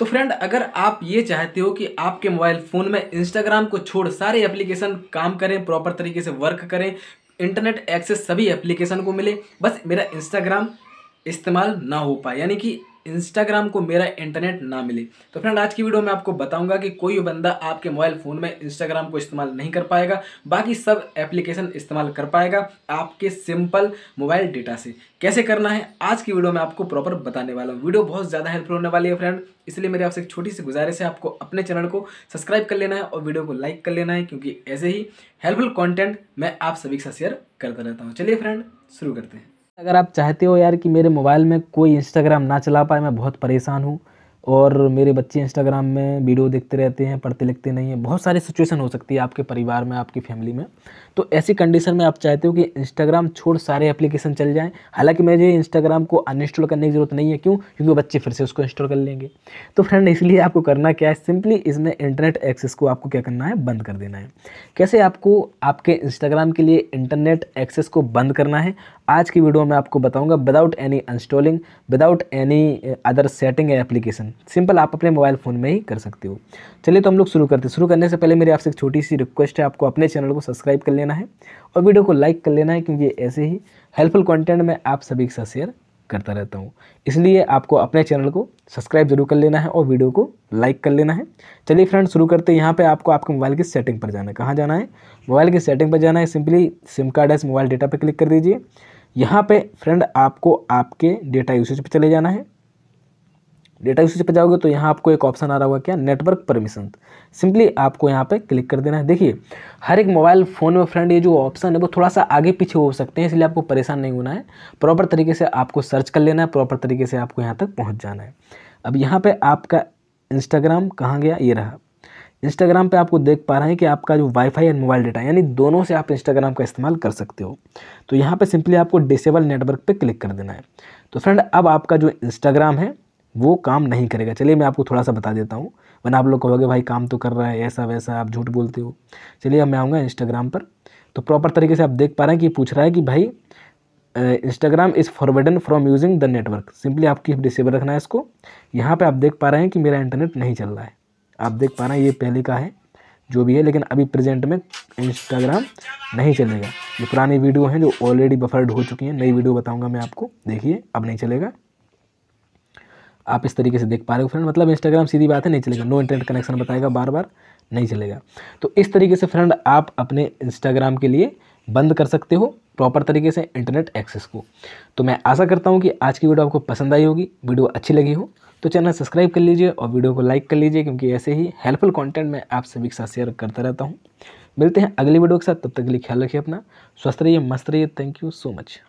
तो फ्रेंड अगर आप ये चाहते हो कि आपके मोबाइल फ़ोन में इंस्टाग्राम को छोड़ सारे एप्लीकेशन काम करें प्रॉपर तरीके से वर्क करें इंटरनेट एक्सेस सभी एप्लीकेशन को मिले बस मेरा इंस्टाग्राम इस्तेमाल ना हो पाए यानी कि इंस्टाग्राम को मेरा इंटरनेट ना मिले तो फ्रेंड आज की वीडियो में आपको बताऊंगा कि कोई बंदा आपके मोबाइल फ़ोन में इंस्टाग्राम को इस्तेमाल नहीं कर पाएगा बाकी सब एप्लीकेशन इस्तेमाल कर पाएगा आपके सिंपल मोबाइल डेटा से कैसे करना है आज की वीडियो में आपको प्रॉपर बताने वाला हूँ वीडियो बहुत ज़्यादा हेल्पफुल होने वाली है फ्रेंड इसलिए मेरी आपसे एक छोटी सी गुजारिश है आपको अपने चैनल को सब्सक्राइब कर लेना है और वीडियो को लाइक कर लेना है क्योंकि ऐसे ही हेल्पफुल कॉन्टेंट मैं आप सभी के साथ शेयर करता रहता हूँ चलिए फ्रेंड शुरू करते हैं अगर आप चाहते हो यार कि मेरे मोबाइल में कोई इंस्टाग्राम ना चला पाए मैं बहुत परेशान हूँ और मेरे बच्चे इंस्टाग्राम में वीडियो देखते रहते हैं पढ़ते लिखते नहीं हैं बहुत सारी सिचुएशन हो सकती है आपके परिवार में आपकी फैमिली में तो ऐसी कंडीशन में आप चाहते हो कि इंस्टाग्राम छोड़ सारे एप्लीकेशन चल जाएं हालांकि मुझे इंस्टाग्राम को अनइंस्टॉल करने की ज़रूरत नहीं है क्यों क्योंकि बच्चे फिर से उसको इंस्टॉल कर लेंगे तो फ्रेंड इसलिए आपको करना क्या है सिंपली इसमें इंटरनेट एक्सेस को आपको क्या करना है बंद कर देना है कैसे आपको आपके इंस्टाग्राम के लिए इंटरनेट एक्सेस को बंद करना है आज की वीडियो में आपको बताऊंगा without any installing without any other setting या एप्लीकेशन सिंपल आप अपने मोबाइल फ़ोन में ही कर सकते हो चलिए तो हम लोग शुरू करते हैं शुरू करने से पहले मेरी आपसे एक छोटी सी रिक्वेस्ट है आपको अपने चैनल को सब्सक्राइब कर लेना है और वीडियो को लाइक कर लेना है क्योंकि ऐसे ही हेल्पफुल कॉन्टेंट मैं आप सभी के साथ शेयर करता रहता हूँ इसलिए आपको अपने चैनल को सब्सक्राइब जरूर कर लेना है और वीडियो को लाइक कर लेना है चलिए फ्रेंड शुरू करते हैं यहाँ पे आपको आपके मोबाइल की सेटिंग पर जाना है कहाँ जाना है मोबाइल की सेटिंग पर जाना है simply SIM card S mobile data पर क्लिक कर दीजिए यहाँ पर फ्रेंड आपको आपके डेटा यूसेज पर चले जाना है डेटा यूसेज पर जाओगे तो यहाँ आपको एक ऑप्शन आ रहा होगा क्या नेटवर्क परमिशन सिंपली आपको यहाँ पे क्लिक कर देना है देखिए हर एक मोबाइल फ़ोन में फ्रेंड ये जो ऑप्शन है वो थोड़ा सा आगे पीछे हो सकते हैं इसलिए आपको परेशान नहीं होना है प्रॉपर तरीके से आपको सर्च कर लेना है प्रॉपर तरीके से आपको यहाँ तक पहुँच जाना है अब यहाँ पर आपका इंस्टाग्राम कहाँ गया ये रहा इंस्टाग्राम पे आपको देख पा रहे हैं कि आपका जो वाईफाई एंड मोबाइल डाटा यानी दोनों से आप इंस्टाग्राम का इस्तेमाल कर सकते हो तो यहाँ पे सिंपली आपको डिसेबल नेटवर्क पे क्लिक कर देना है तो फ्रेंड अब आपका जो इंस्टाग्राम है वो काम नहीं करेगा चलिए मैं आपको थोड़ा सा बता देता हूँ वरना आप लोग कहोगे भाई काम तो कर रहा है ऐसा वैसा आप झूठ बोलते हो चलिए अब मैं आऊँगा इंस्टाग्राम पर तो प्रॉपर तरीके से आप देख पा रहे हैं कि पूछ रहा है कि भाई Instagram is forwarding from using the network simply आपकी डिसेबल रखना है इसको यहाँ पर आप देख पा रहे हैं कि मेरा इंटरनेट नहीं चल रहा है आप देख पा रहे हैं ये पहले का है जो भी है लेकिन अभी प्रेजेंट में इंस्टाग्राम नहीं चलेगा जो पुरानी वीडियो हैं जो ऑलरेडी बफर्ड हो चुकी हैं नई वीडियो बताऊंगा मैं आपको देखिए अब नहीं चलेगा आप इस तरीके से देख पा रहे हो फ्रेंड मतलब इंस्टाग्राम सीधी बात है नहीं चलेगा नो इंटरनेट कनेक्शन बताएगा बार बार नहीं चलेगा तो इस तरीके से फ्रेंड आप अपने इंस्टाग्राम के लिए बंद कर सकते हो प्रॉपर तरीके से इंटरनेट एक्सेस को तो मैं आशा करता हूँ कि आज की वीडियो आपको पसंद आई होगी वीडियो अच्छी लगी हो तो चैनल सब्सक्राइब कर लीजिए और वीडियो को लाइक कर लीजिए क्योंकि ऐसे ही हेल्पफुल कंटेंट मैं आप सभी के साथ शेयर करता रहता हूँ मिलते हैं अगली वीडियो के साथ तब तक के लिए ख्याल रखिए अपना स्वस्थ रहिए मस्त रहिए थैंक यू सो मच